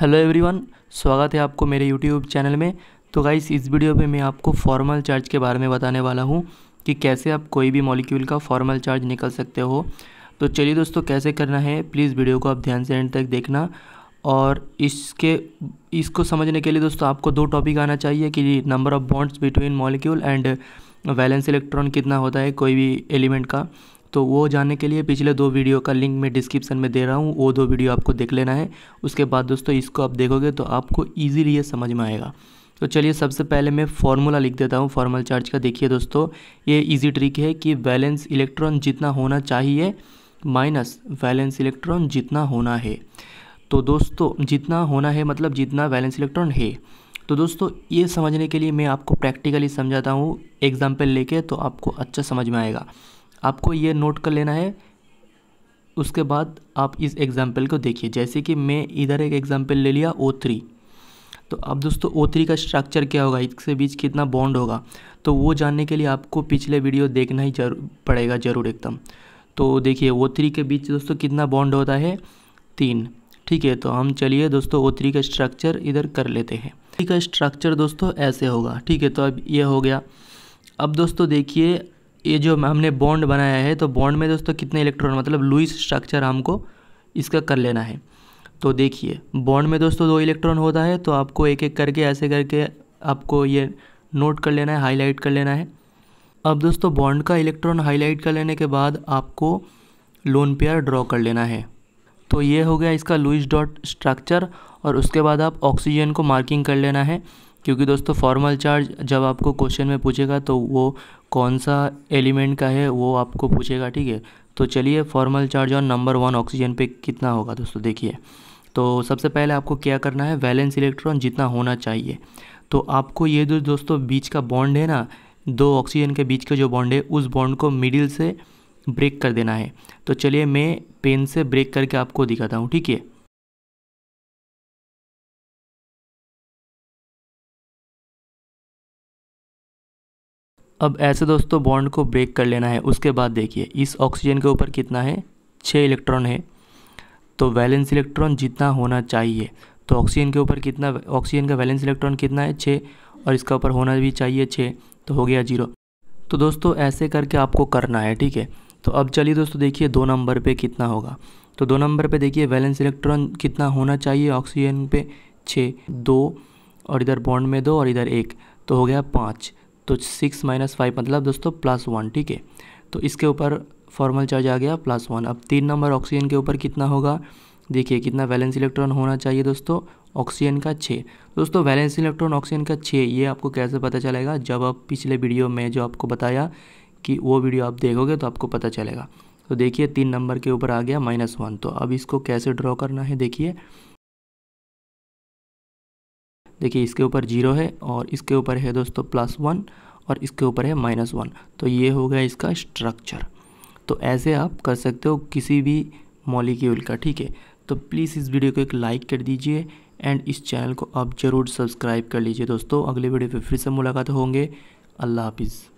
hello everyone स्वागत है आपको मेरे यूट्यूब चैनल में तो गाइस इस वीडियो में मैं आपको फॉर्मल चार्ज के बारे में बताने वाला हूँ कि कैसे आप कोई भी मॉलिक्यूल का फॉर्मल चार्ज निकल सकते हो तो चलिए दोस्तों कैसे करना है प्लीज़ वीडियो को आप ध्यान से एंड तक देखना और इसके इसको समझने के लिए दोस्तों आपको दो टॉपिक आना चाहिए कि number of bonds between molecule and valence electron कितना होता है कोई भी एलिमेंट का तो वो जानने के लिए पिछले दो वीडियो का लिंक मैं डिस्क्रिप्शन में दे रहा हूँ वो दो वीडियो आपको देख लेना है उसके बाद दोस्तों इसको आप देखोगे तो आपको ईजीली ये समझ में आएगा तो चलिए सबसे पहले मैं फॉर्मूला लिख देता हूँ फॉर्मल चार्ज का देखिए दोस्तों ये इजी ट्रिक है कि बैलेंस इलेक्ट्रॉन जितना होना चाहिए माइनस वैलेंस इलेक्ट्रॉन जितना होना है तो दोस्तों जितना होना है मतलब जितना बैलेंस इलेक्ट्रॉन है तो दोस्तों ये समझने के लिए मैं आपको प्रैक्टिकली समझाता हूँ एग्जाम्पल लेके तो आपको अच्छा समझ में आएगा आपको ये नोट कर लेना है उसके बाद आप इस एग्ज़ाम्पल को देखिए जैसे कि मैं इधर एक एग्ज़ाम्पल ले लिया ओ थ्री तो अब दोस्तों ओ थ्री का स्ट्रक्चर क्या होगा इसके बीच कितना बॉन्ड होगा तो वो जानने के लिए आपको पिछले वीडियो देखना ही जरूर पड़ेगा ज़रूर एकदम तो देखिए ओ थ्री के बीच दोस्तों कितना बॉन्ड होता है तीन ठीक है तो हम चलिए दोस्तों ओ थ्री का स्ट्रक्चर इधर कर लेते हैं थ्री का स्ट्रक्चर दोस्तों ऐसे होगा ठीक है तो अब ये हो गया अब दोस्तों देखिए ये जो हमने बॉन्ड बनाया है तो बॉन्ड में दोस्तों कितने इलेक्ट्रॉन मतलब लुइस स्ट्रक्चर हमको इसका कर लेना है तो देखिए बॉन्ड में दोस्तों दो इलेक्ट्रॉन होता है तो आपको एक एक करके ऐसे करके आपको ये नोट कर लेना है हाईलाइट कर लेना है अब दोस्तों बॉन्ड का इलेक्ट्रॉन हाईलाइट कर लेने के बाद आपको लोन पेयर ड्रॉ कर लेना है तो ये हो गया इसका लुइस डॉट स्ट्रक्चर और उसके बाद आप ऑक्सीजन को मार्किंग कर लेना है क्योंकि दोस्तों फॉर्मल चार्ज जब आपको क्वेश्चन में पूछेगा तो वो कौन सा एलिमेंट का है वो आपको पूछेगा ठीक है तो चलिए फॉर्मल चार्ज और नंबर वन ऑक्सीजन पे कितना होगा दोस्तों देखिए तो सबसे पहले आपको क्या करना है वैलेंस इलेक्ट्रॉन जितना होना चाहिए तो आपको ये जो दोस्तों बीच का बॉन्ड है ना दो ऑक्सीजन के बीच का जो बॉन्ड है उस बॉन्ड को मिडिल से ब्रेक कर देना है तो चलिए मैं पेन से ब्रेक करके आपको दिखाता हूँ ठीक है अब ऐसे दोस्तों बॉन्ड को ब्रेक कर लेना है उसके बाद देखिए इस ऑक्सीजन के ऊपर कितना है छः इलेक्ट्रॉन है तो वैलेंस इलेक्ट्रॉन जितना होना चाहिए तो ऑक्सीजन के ऊपर कितना ऑक्सीजन का वैलेंस इलेक्ट्रॉन कितना है छः और इसका ऊपर होना भी चाहिए छः तो हो गया जीरो तो दोस्तों ऐसे करके आपको करना है ठीक है तो अब चलिए दोस्तों देखिए दो नंबर पे कितना होगा तो दो नंबर पे देखिए वैलेंस इलेक्ट्रॉन कितना होना चाहिए ऑक्सीजन पे छः दो और इधर बॉन्ड में दो और इधर एक तो हो गया पाँच तो सिक्स माइनस फाइव मतलब दोस्तों प्लस वन ठीक है तो इसके ऊपर फॉर्मल चार्ज आ गया प्लस वन अब तीन नंबर ऑक्सीजन के ऊपर कितना होगा देखिए कितना वैलेंस इलेक्ट्रॉन होना चाहिए दोस्तों ऑक्सीजन का छः दोस्तों वैलेंस इलेक्ट्रॉन ऑक्सीजन का छः ये आपको कैसे पता चलेगा जब आप पिछले वीडियो में जो आपको बताया कि वो वीडियो आप देखोगे तो आपको पता चलेगा तो देखिए तीन नंबर के ऊपर आ गया माइनस वन तो अब इसको कैसे ड्रॉ करना है देखिए देखिए इसके ऊपर जीरो है और इसके ऊपर है दोस्तों प्लस वन और इसके ऊपर है माइनस वन तो ये हो गया इसका स्ट्रक्चर तो ऐसे आप कर सकते हो किसी भी मॉलिक्यूल का ठीक है तो प्लीज़ इस वीडियो को एक लाइक कर दीजिए एंड इस चैनल को आप ज़रूर सब्सक्राइब कर लीजिए दोस्तों अगले वीडियो पर फिर से मुलाकात होंगे अल्लाह हाफिज़